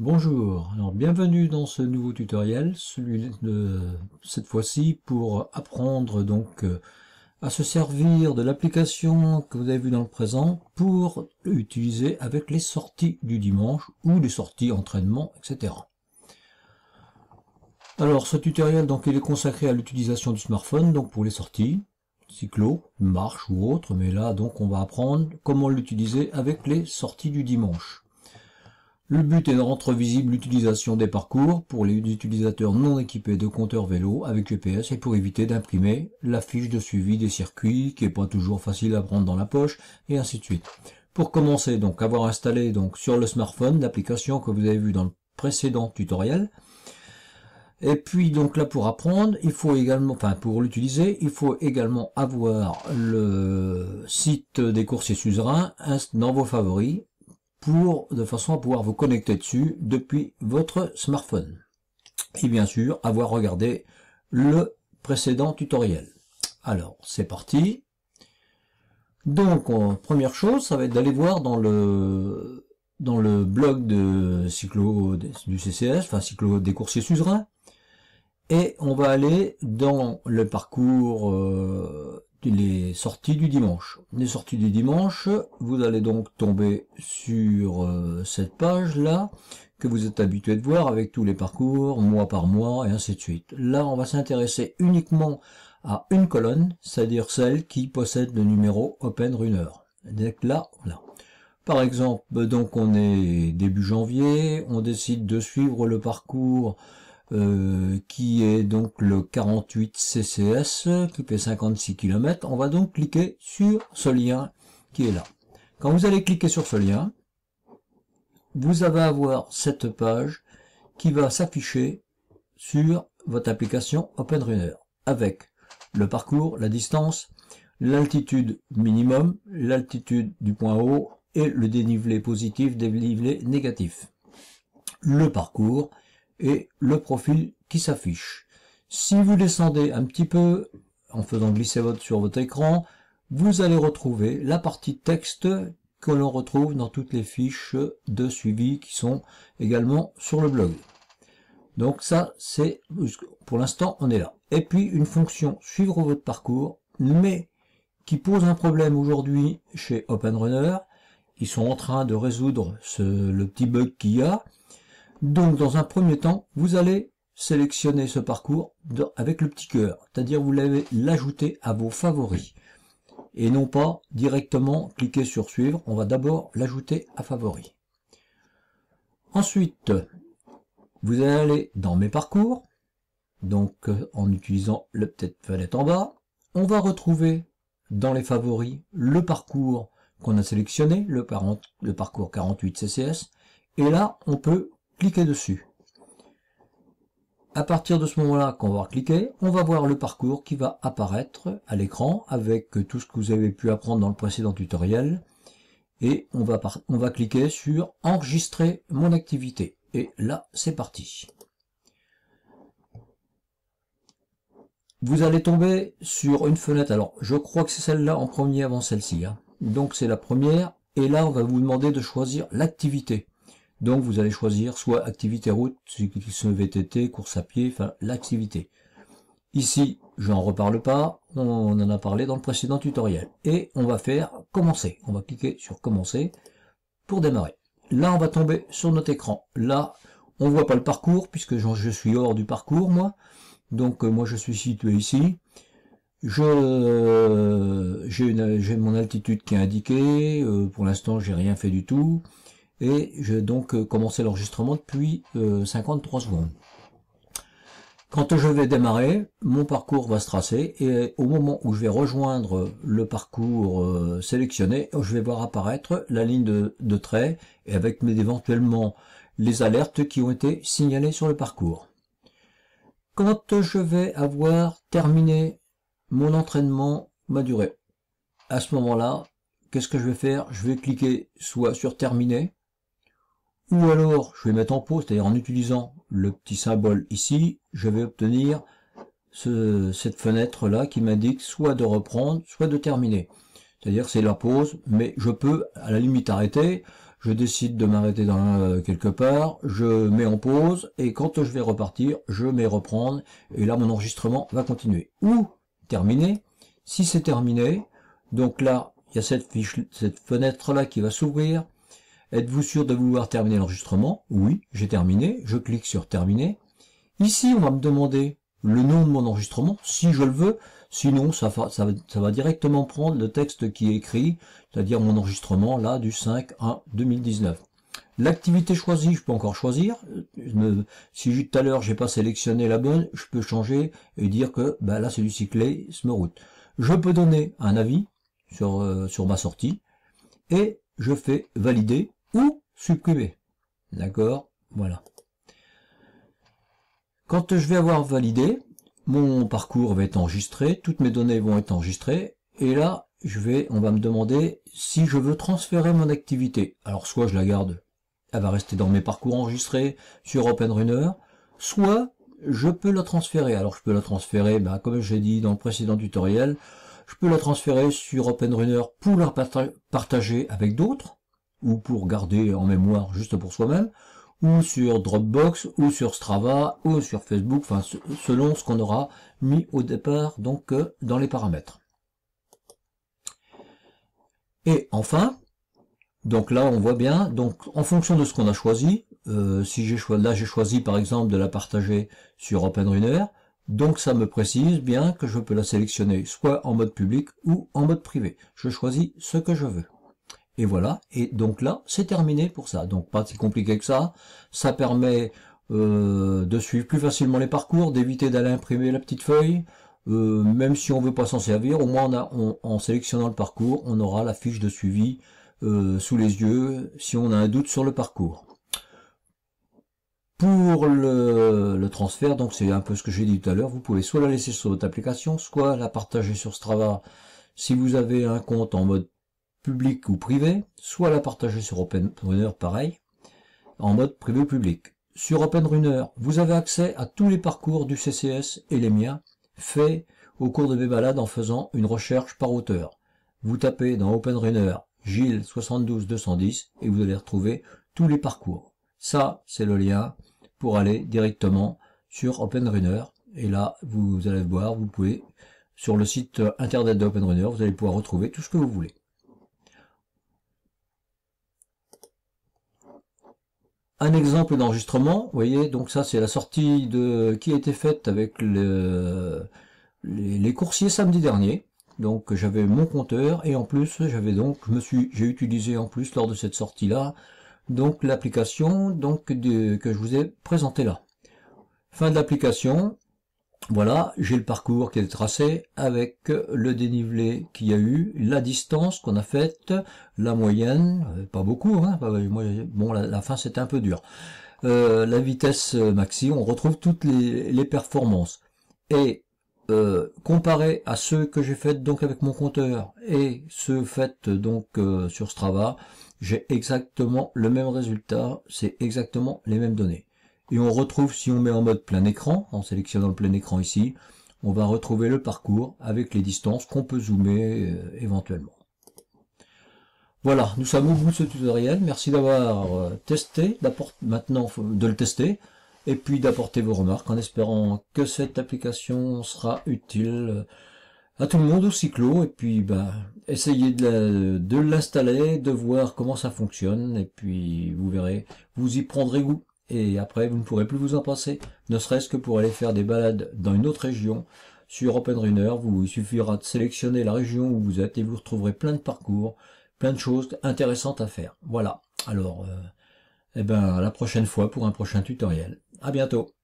Bonjour, alors bienvenue dans ce nouveau tutoriel, celui de cette fois-ci pour apprendre donc euh, à se servir de l'application que vous avez vue dans le présent pour l'utiliser avec les sorties du dimanche ou les sorties entraînement, etc. Alors ce tutoriel donc il est consacré à l'utilisation du smartphone donc pour les sorties, cyclo, marche ou autre, mais là donc on va apprendre comment l'utiliser avec les sorties du dimanche. Le but est de rendre visible l'utilisation des parcours pour les utilisateurs non équipés de compteurs vélo avec GPS et pour éviter d'imprimer la fiche de suivi des circuits qui n'est pas toujours facile à prendre dans la poche et ainsi de suite. Pour commencer, donc, avoir installé donc sur le smartphone l'application que vous avez vue dans le précédent tutoriel. Et puis donc là pour apprendre, il faut également, enfin pour l'utiliser, il faut également avoir le site des coursiers suzerains dans vos favoris pour, de façon à pouvoir vous connecter dessus depuis votre smartphone. Et bien sûr, avoir regardé le précédent tutoriel. Alors, c'est parti. Donc, première chose, ça va être d'aller voir dans le dans le blog de Cyclo du CCS, enfin Cyclo des coursiers suzerains, et on va aller dans le parcours euh, les sorties du dimanche. Les sorties du dimanche, vous allez donc tomber sur euh, cette page-là que vous êtes habitué de voir avec tous les parcours, mois par mois, et ainsi de suite. Là, on va s'intéresser uniquement à une colonne, c'est-à-dire celle qui possède le numéro Open Runner. que là, là. Par exemple, donc on est début janvier, on décide de suivre le parcours euh, qui est donc le 48 CCS, qui fait 56 km. On va donc cliquer sur ce lien qui est là. Quand vous allez cliquer sur ce lien, vous allez avoir cette page qui va s'afficher sur votre application OpenRunner avec le parcours, la distance, l'altitude minimum, l'altitude du point haut et le dénivelé positif, dénivelé négatif. Le parcours, et le profil qui s'affiche. Si vous descendez un petit peu en faisant glisser votre sur votre écran, vous allez retrouver la partie texte que l'on retrouve dans toutes les fiches de suivi qui sont également sur le blog. Donc ça, c'est pour l'instant, on est là. Et puis une fonction suivre votre parcours, mais qui pose un problème aujourd'hui chez OpenRunner. Ils sont en train de résoudre ce, le petit bug qu'il y a. Donc, dans un premier temps, vous allez sélectionner ce parcours avec le petit cœur, c'est-à-dire vous l'avez l'ajouter à vos favoris et non pas directement cliquer sur suivre, on va d'abord l'ajouter à favoris. Ensuite, vous allez aller dans mes parcours, donc euh, en utilisant le petite fenêtre en bas, on va retrouver dans les favoris le parcours qu'on a sélectionné, le, le parcours 48 CCS, et là on peut cliquez dessus. À partir de ce moment-là, quand va cliquer, on va voir le parcours qui va apparaître à l'écran avec tout ce que vous avez pu apprendre dans le précédent tutoriel. Et on va, on va cliquer sur « Enregistrer mon activité ». Et là, c'est parti. Vous allez tomber sur une fenêtre. Alors, je crois que c'est celle-là en premier avant celle-ci. Hein. Donc, c'est la première. Et là, on va vous demander de choisir l'activité. Donc vous allez choisir soit activité route, cyclisme VTT, course à pied, enfin l'activité. Ici, j'en reparle pas, on en a parlé dans le précédent tutoriel. Et on va faire commencer. On va cliquer sur commencer pour démarrer. Là, on va tomber sur notre écran. Là, on voit pas le parcours puisque je suis hors du parcours, moi. Donc euh, moi, je suis situé ici. Je euh, j'ai mon altitude qui est indiquée. Euh, pour l'instant, j'ai rien fait du tout et j'ai donc euh, commencé l'enregistrement depuis 53 euh, secondes. Quand je vais démarrer, mon parcours va se tracer et euh, au moment où je vais rejoindre le parcours sélectionné, je vais voir apparaître la ligne de, de trait et avec éventuellement les alertes qui ont été signalées sur le parcours. Quand je vais avoir terminé mon entraînement, ma durée, à ce moment-là, qu'est-ce que je vais faire Je vais cliquer soit sur terminer, ou alors, je vais mettre en pause, c'est-à-dire en utilisant le petit symbole ici, je vais obtenir cette fenêtre-là qui m'indique soit de reprendre, soit de terminer. C'est-à-dire c'est la pause, mais je peux à la limite arrêter, je décide de m'arrêter dans euh, quelque part, je mets en pause, et quand je vais repartir, je mets reprendre, et là mon enregistrement va continuer. Ou terminer, si c'est terminé, donc là, il y a cette, cette fenêtre-là qui va s'ouvrir, Êtes-vous sûr de vouloir terminer l'enregistrement Oui, j'ai terminé. Je clique sur terminer. Ici, on va me demander le nom de mon enregistrement, si je le veux. Sinon, ça, va directement prendre le texte qui est écrit, c'est-à-dire mon enregistrement, là, du 5 à 2019. L'activité choisie, je peux encore choisir. Si tout à l'heure, j'ai pas sélectionné la bonne, je peux changer et dire que ben là, c'est du cyclé, route. Je peux donner un avis sur, euh, sur ma sortie et je fais valider supprimer. D'accord Voilà. Quand je vais avoir validé, mon parcours va être enregistré, toutes mes données vont être enregistrées, et là, je vais, on va me demander si je veux transférer mon activité. Alors soit je la garde, elle va rester dans mes parcours enregistrés sur OpenRunner, soit je peux la transférer. Alors je peux la transférer, ben, comme j'ai dit dans le précédent tutoriel, je peux la transférer sur OpenRunner pour la partager avec d'autres, ou pour garder en mémoire juste pour soi-même, ou sur Dropbox, ou sur Strava, ou sur Facebook, enfin selon ce qu'on aura mis au départ donc euh, dans les paramètres. Et enfin, donc là on voit bien, donc en fonction de ce qu'on a choisi, euh, si j'ai choisi, là j'ai choisi par exemple de la partager sur OpenRunner, donc ça me précise bien que je peux la sélectionner soit en mode public ou en mode privé. Je choisis ce que je veux. Et voilà. Et donc là, c'est terminé pour ça. Donc pas si compliqué que ça. Ça permet euh, de suivre plus facilement les parcours, d'éviter d'aller imprimer la petite feuille. Euh, même si on veut pas s'en servir, au moins a, en sélectionnant le parcours, on aura la fiche de suivi euh, sous les yeux si on a un doute sur le parcours. Pour le, le transfert, donc c'est un peu ce que j'ai dit tout à l'heure, vous pouvez soit la laisser sur votre application, soit la partager sur Strava si vous avez un compte en mode public ou privé, soit la partager sur OpenRunner, pareil, en mode privé ou public. Sur OpenRunner, vous avez accès à tous les parcours du CCS et les miens, faits au cours de mes balades en faisant une recherche par auteur. Vous tapez dans OpenRunner Gilles 210 et vous allez retrouver tous les parcours. Ça, c'est le lien pour aller directement sur OpenRunner. Et là, vous allez voir, vous pouvez, sur le site internet d'OpenRunner, vous allez pouvoir retrouver tout ce que vous voulez. Un exemple d'enregistrement, vous voyez, donc ça c'est la sortie de qui a été faite avec le, les, coursiers samedi dernier. Donc j'avais mon compteur et en plus j'avais donc, je me suis, j'ai utilisé en plus lors de cette sortie là, donc l'application donc que je vous ai présentée là. Fin de l'application, voilà, j'ai le parcours qui est tracé avec le dénivelé qu'il y a eu, la distance qu'on a faite, la moyenne, euh, pas beaucoup, hein, bon la, fin c'était un peu dur. Euh, la vitesse maxi, on retrouve toutes les, performances. Et euh, comparé à ceux que j'ai fait donc avec mon compteur et ceux faits donc sur Strava, j'ai exactement le même résultat, c'est exactement les mêmes données. Et on retrouve, si on met en mode plein écran, en sélectionnant le plein écran ici, on va retrouver le parcours avec les distances qu'on peut zoomer euh, éventuellement. Voilà, nous sommes au bout de ce tutoriel. Merci d'avoir euh, testé, maintenant de le tester, et puis d'apporter vos remarques en espérant que cette application sera utile euh, à tout le monde au cyclo, et puis bah, essayez de l'installer, de voir comment ça fonctionne, et puis vous verrez, vous y prendrez goût et après vous ne pourrez plus vous en passer, ne serait-ce que pour aller faire des balades dans une autre région. Sur OpenRunner, vous, suffira de sélectionner la région où vous êtes et vous retrouverez plein de parcours, plein de choses intéressantes à faire. Voilà. Alors, euh, eh ben, à la prochaine fois pour un prochain tutoriel. À bientôt.